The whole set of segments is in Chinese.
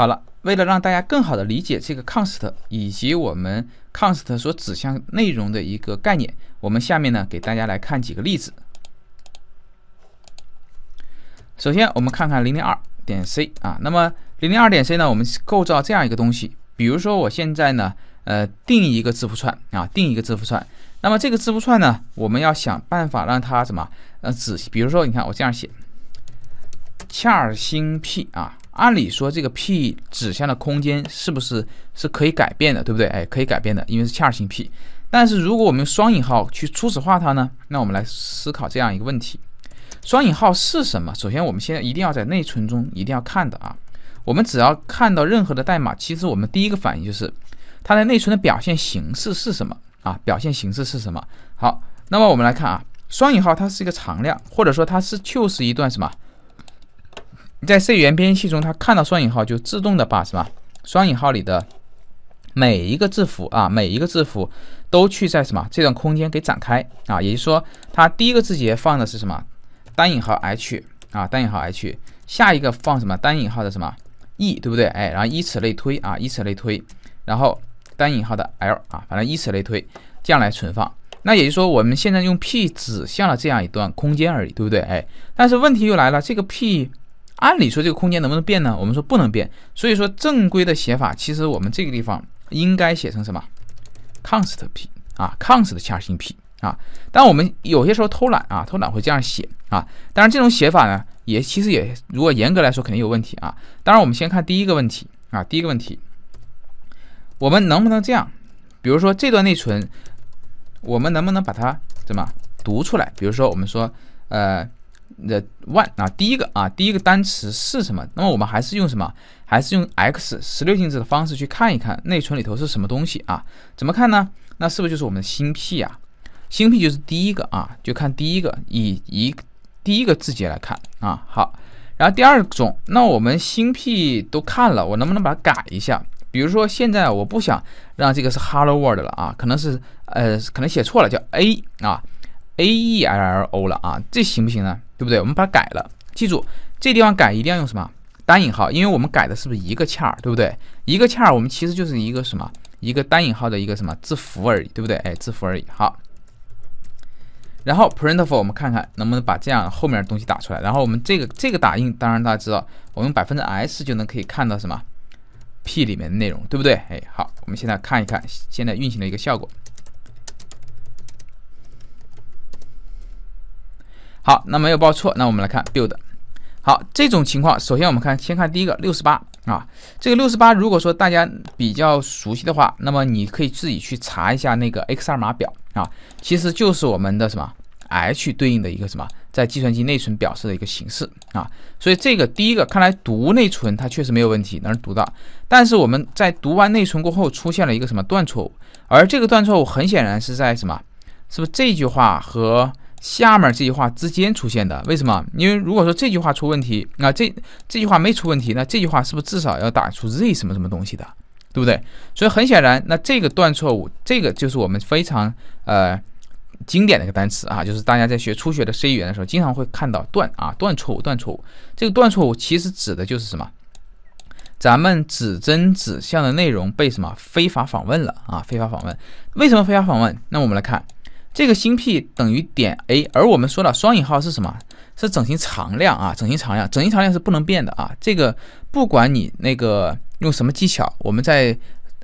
好了，为了让大家更好的理解这个 const 以及我们 const 所指向内容的一个概念，我们下面呢给大家来看几个例子。首先，我们看看零零二点 c 啊，那么零零二点 c 呢，我们构造这样一个东西，比如说我现在呢，呃，定一个字符串啊，定一个字符串，那么这个字符串呢，我们要想办法让它怎么，呃，仔细，比如说你看我这样写 char *p 啊。按理说，这个 p 指向的空间是不是是可以改变的，对不对？哎，可以改变的，因为是 char 型 p。但是，如果我们用双引号去初始化它呢？那我们来思考这样一个问题：双引号是什么？首先，我们现在一定要在内存中一定要看的啊。我们只要看到任何的代码，其实我们第一个反应就是它的内存的表现形式是什么啊？表现形式是什么？好，那么我们来看啊，双引号它是一个常量，或者说它是就是一段什么？你在 C 源编译器中，它看到双引号就自动的把什么双引号里的每一个字符啊，每一个字符都去在什么这段空间给展开啊，也就是说，它第一个字节放的是什么单引号 H 啊，单引号 H 下一个放什么单引号的什么 E 对不对？哎，然后以此类推啊，以此类推，然后单引号的 L 啊，反正以此类推，这样来存放。那也就是说，我们现在用 p 指向了这样一段空间而已，对不对？哎，但是问题又来了，这个 p。按理说这个空间能不能变呢？我们说不能变，所以说正规的写法，其实我们这个地方应该写成什么？const p 啊，const 下行 p 啊，但我们有些时候偷懒啊，偷懒会这样写啊。但是这种写法呢，也其实也，如果严格来说肯定有问题啊。当然我们先看第一个问题啊，第一个问题，我们能不能这样？比如说这段内存，我们能不能把它怎么读出来？比如说我们说，呃。the one 啊，第一个啊，第一个单词是什么？那么我们还是用什么？还是用 X 十六进制的方式去看一看内存里头是什么东西啊？怎么看呢？那是不是就是我们的新 P 啊？新 P 就是第一个啊，就看第一个，以一第一个字节来看啊。好，然后第二种，那我们新 P 都看了，我能不能把它改一下？比如说现在我不想让这个是 Hello World 了啊，可能是呃可能写错了，叫 A 啊 A E L L O 了啊，这行不行呢？对不对？我们把它改了，记住这地方改一定要用什么单引号，因为我们改的是不是一个嵌儿，对不对？一个嵌儿，我们其实就是一个什么，一个单引号的一个什么字符而已，对不对？哎，字符而已。好，然后 print f 我们看看能不能把这样后面的东西打出来。然后我们这个这个打印，当然大家知道，我们百分之 s 就能可以看到什么 p 里面的内容，对不对？哎，好，我们现在看一看现在运行的一个效果。好，那没有报错。那我们来看 build。好，这种情况，首先我们看，先看第一个六十八啊，这个六十八，如果说大家比较熟悉的话，那么你可以自己去查一下那个 X2 码表啊，其实就是我们的什么 H 对应的一个什么，在计算机内存表示的一个形式啊。所以这个第一个看来读内存它确实没有问题，能读到。但是我们在读完内存过后，出现了一个什么断错误，而这个断错误很显然是在什么，是不是这句话和？下面这句话之间出现的，为什么？因为如果说这句话出问题，那这这句话没出问题，那这句话是不是至少要打出 z 什么什么东西的，对不对？所以很显然，那这个段错误，这个就是我们非常呃经典的一个单词啊，就是大家在学初学的 C 语言的时候，经常会看到段啊段错误段错误。这个段错误其实指的就是什么？咱们指针指向的内容被什么非法访问了啊？非法访问？为什么非法访问？那我们来看。这个星 p 等于点 a，而我们说了双引号是什么？是整形常量啊，整形常量，整形常量是不能变的啊。这个不管你那个用什么技巧，我们在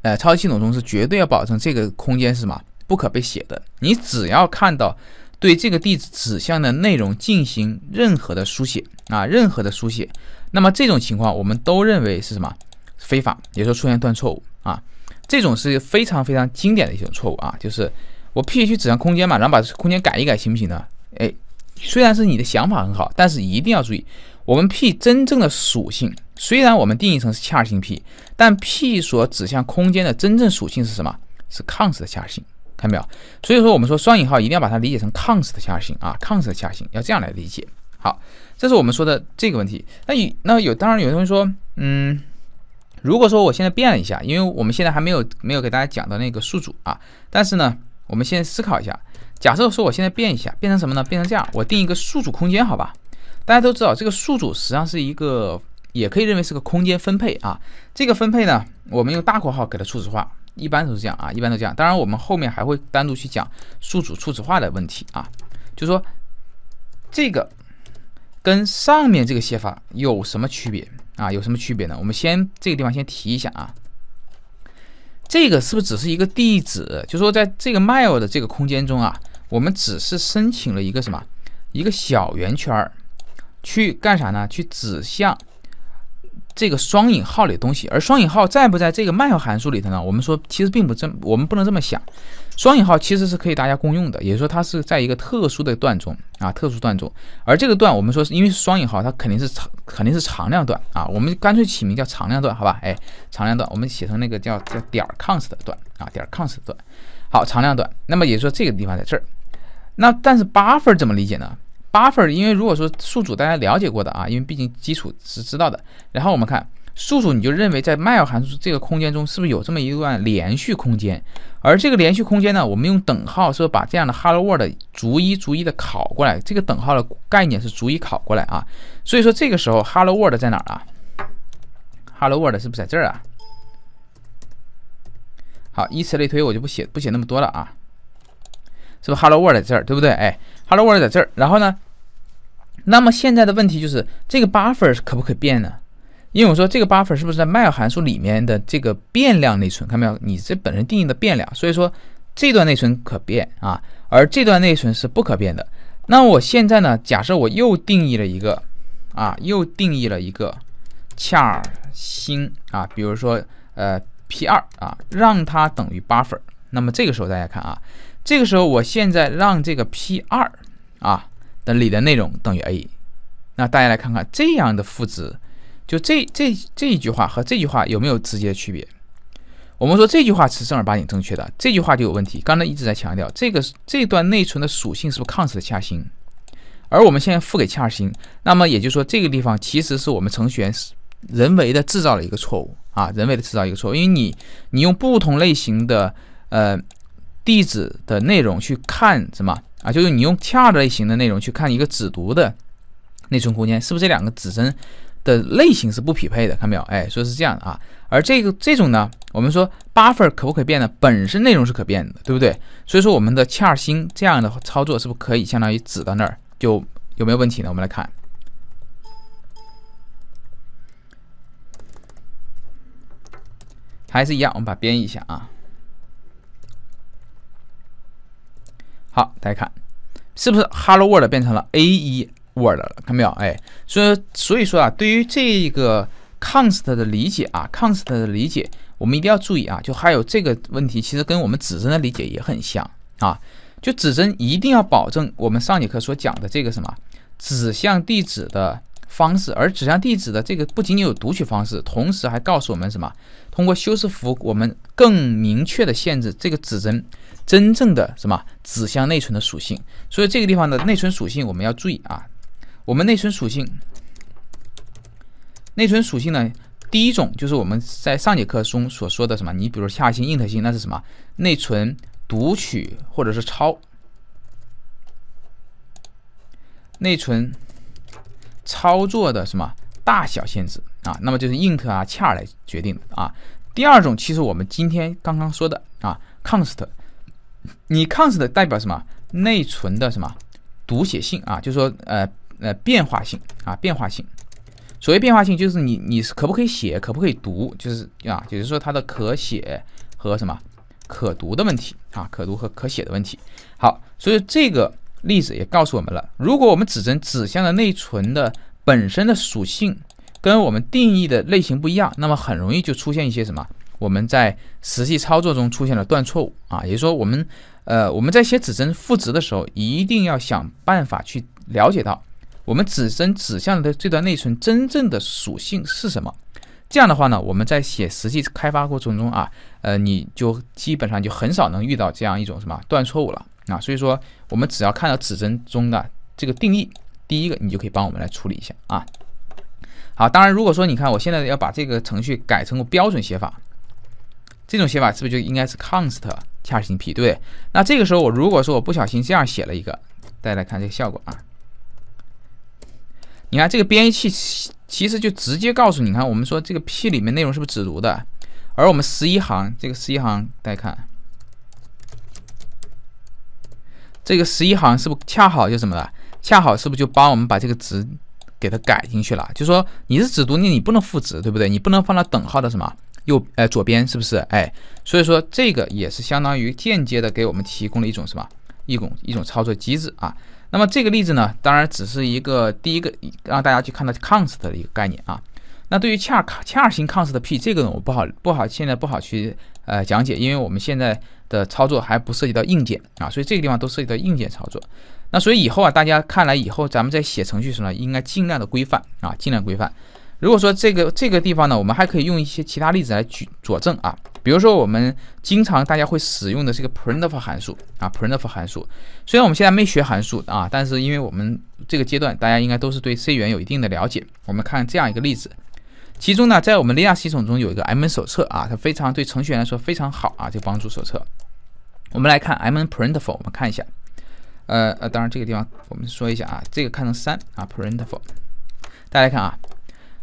呃操作系统中是绝对要保证这个空间是什么不可被写的。你只要看到对这个地址指向的内容进行任何的书写啊，任何的书写，那么这种情况我们都认为是什么非法，也是出现段错误啊。这种是非常非常经典的一种错误啊，就是。我 P 去指向空间嘛，然后把空间改一改，行不行呢？哎，虽然是你的想法很好，但是一定要注意，我们 P 真正的属性，虽然我们定义成是恰性 P，但 P 所指向空间的真正属性是什么？是 const 的恰性，看到没有？所以说我们说双引号一定要把它理解成 const 的恰性啊，const 的恰性要这样来理解。好，这是我们说的这个问题。那有那有，当然有同学说，嗯，如果说我现在变了一下，因为我们现在还没有没有给大家讲到那个数组啊，但是呢。我们先思考一下，假设说我现在变一下，变成什么呢？变成这样，我定一个数组空间，好吧？大家都知道，这个数组实际上是一个，也可以认为是个空间分配啊。这个分配呢，我们用大括号给它初始化，一般都是这样啊，一般都这样。当然，我们后面还会单独去讲数组初始化的问题啊。就说这个跟上面这个写法有什么区别啊？有什么区别呢？我们先这个地方先提一下啊。这个是不是只是一个地址？就说在这个 mail 的这个空间中啊，我们只是申请了一个什么一个小圆圈儿，去干啥呢？去指向。这个双引号里的东西，而双引号在不在这个 m a i 函数里头呢？我们说其实并不真，我们不能这么想。双引号其实是可以大家共用的，也就是说它是在一个特殊的段中啊，特殊段中。而这个段我们说是因为双引号它肯定是长肯定是常量段啊，我们干脆起名叫常量段，好吧？哎，常量段，我们写成那个叫叫点儿 const 段啊，点儿 const 段，好，常量段。那么也就是说这个地方在这儿，那但是八分怎么理解呢？buffer，因为如果说数组大家了解过的啊，因为毕竟基础是知道的。然后我们看数组，你就认为在 m a l l 函数这个空间中是不是有这么一段连续空间？而这个连续空间呢，我们用等号是把这样的 hello world 逐一逐一的考过来。这个等号的概念是逐一考过来啊。所以说这个时候 hello world 在哪儿啊？hello world 是不是在这儿啊？好，以此类推，我就不写不写那么多了啊。是不是 hello world 在这儿，对不对？哎，hello world 在这儿，然后呢？那么现在的问题就是这个 buffer 可不可变呢？因为我说这个 buffer 是不是在 my a 函数里面的这个变量内存？看到没有？你这本身定义的变量，所以说这段内存可变啊，而这段内存是不可变的。那我现在呢，假设我又定义了一个啊，又定义了一个 char 星啊，比如说呃 p2 啊，让它等于 buffer。那么这个时候大家看啊，这个时候我现在让这个 p2 啊。的里的内容等于 a，那大家来看看这样的赋值，就这这这一句话和这句话有没有直接区别？我们说这句话是正儿八经正确的，这句话就有问题。刚才一直在强调这个这段内存的属性是不是 const 的恰星，而我们现在赋给恰星，那么也就是说这个地方其实是我们程序员人为的制造了一个错误啊，人为的制造一个错误，因为你你用不同类型的呃。地址的内容去看什么啊？就是你用 char 类型的内容去看一个只读的内存空间，是不是这两个指针的类型是不匹配的？看到没有？哎，说是这样的啊。而这个这种呢，我们说 buffer 可不可变呢？本身内容是可变的，对不对？所以说我们的 char 星这样的操作是不是可以相当于指到那儿就有没有问题呢？我们来看，还是一样，我们把它编译一下啊。好，大家看，是不是 hello word l 变成了 a1 word l 了？看到没有？哎，所以所以说啊，对于这个 const 的理解啊，const 的理解，我们一定要注意啊。就还有这个问题，其实跟我们指针的理解也很像啊。就指针一定要保证我们上节课所讲的这个什么指向地址的。方式，而指向地址的这个不仅仅有读取方式，同时还告诉我们什么？通过修饰符，我们更明确的限制这个指针真正的什么指向内存的属性。所以这个地方的内存属性我们要注意啊。我们内存属性，内存属性呢，第一种就是我们在上节课中所说的什么？你比如下线、映射性，那是什么？内存读取或者是超，内存。操作的什么大小限制啊？那么就是 int 啊 char 来决定的啊。第二种，其实我们今天刚刚说的啊 const，你 const 代表什么？内存的什么读写性啊？就说呃呃变化性啊变化性。所谓变化性就是你你是可不可以写，可不可以读？就是啊，就是说它的可写和什么可读的问题啊，可读和可写的问题。好，所以这个。例子也告诉我们了，如果我们指针指向的内存的本身的属性跟我们定义的类型不一样，那么很容易就出现一些什么？我们在实际操作中出现了断错误啊，也就是说，我们呃我们在写指针赋值的时候，一定要想办法去了解到我们指针指向的这段内存真正的属性是什么。这样的话呢，我们在写实际开发过程中啊，呃你就基本上就很少能遇到这样一种什么断错误了。啊，所以说我们只要看到指针中的这个定义，第一个你就可以帮我们来处理一下啊。好，当然如果说你看我现在要把这个程序改成标准写法，这种写法是不是就应该是 const char 型 p，对对？那这个时候我如果说我不小心这样写了一个，大家来看这个效果啊。你看这个编译器其实就直接告诉你，看我们说这个 p 里面内容是不是只读的，而我们十一行这个十一行，大家看。这个十一行是不是恰好就什么了？恰好是不是就帮我们把这个值给它改进去了？就说你是只读，那你不能赋值，对不对？你不能放到等号的什么右呃左边，是不是？哎，所以说这个也是相当于间接的给我们提供了一种什么一种一种操作机制啊。那么这个例子呢，当然只是一个第一个让大家去看到 const 的一个概念啊。那对于恰卡恰二型 const 的 p 这个呢，我不好不好现在不好去呃讲解，因为我们现在。的操作还不涉及到硬件啊，所以这个地方都涉及到硬件操作。那所以以后啊，大家看来以后咱们在写程序时呢，应该尽量的规范啊，尽量规范。如果说这个这个地方呢，我们还可以用一些其他例子来举佐证啊，比如说我们经常大家会使用的这个 printf 函数啊，printf 函数。虽然我们现在没学函数啊，但是因为我们这个阶段大家应该都是对 C 语言有一定的了解，我们看这样一个例子，其中呢，在我们 Linux 系统中有一个 M N 手册啊，它非常对程序员来说非常好啊，这个帮助手册。我们来看 m n print for，我们看一下，呃呃，当然这个地方我们说一下啊，这个看成三啊，print for，大家看啊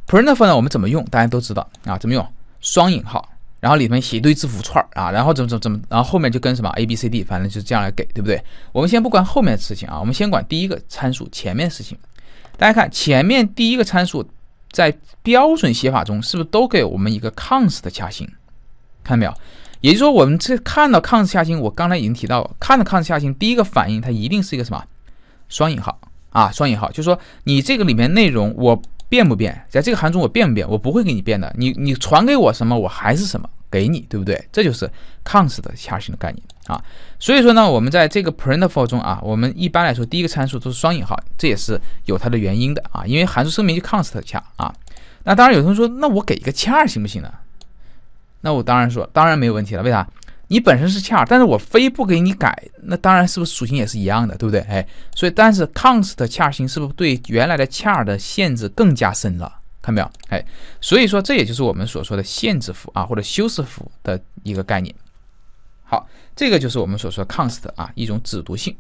，print for 呢我们怎么用，大家都知道啊，怎么用双引号，然后里面写一堆字符串啊，然后怎么怎么怎么，然后后面就跟什么 a b c d，反正就是这样来给，对不对？我们先不管后面的事情啊，我们先管第一个参数前面的事情。大家看前面第一个参数在标准写法中是不是都给我们一个 cons 的加型，看到没有？也就是说，我们这看到 c o s 下行，我刚才已经提到，看到 c o s 下行，第一个反应它一定是一个什么双引号啊，双引号，就是说你这个里面内容我变不变，在这个函数我变不变，我不会给你变的，你你传给我什么，我还是什么给你，对不对？这就是 const 下行的概念啊。所以说呢，我们在这个 print for 中啊，我们一般来说第一个参数都是双引号，这也是有它的原因的啊，因为函数声明就 const 下啊。那当然有同学说，那我给一个下行不行呢？那我当然说，当然没有问题了。为啥？你本身是 char，但是我非不给你改，那当然是不是属性也是一样的，对不对？哎，所以但是 const char 型是不是对原来的 char 的限制更加深了？看到没有？哎，所以说这也就是我们所说的限制符啊，或者修饰符的一个概念。好，这个就是我们所说的 const 啊，一种指读性。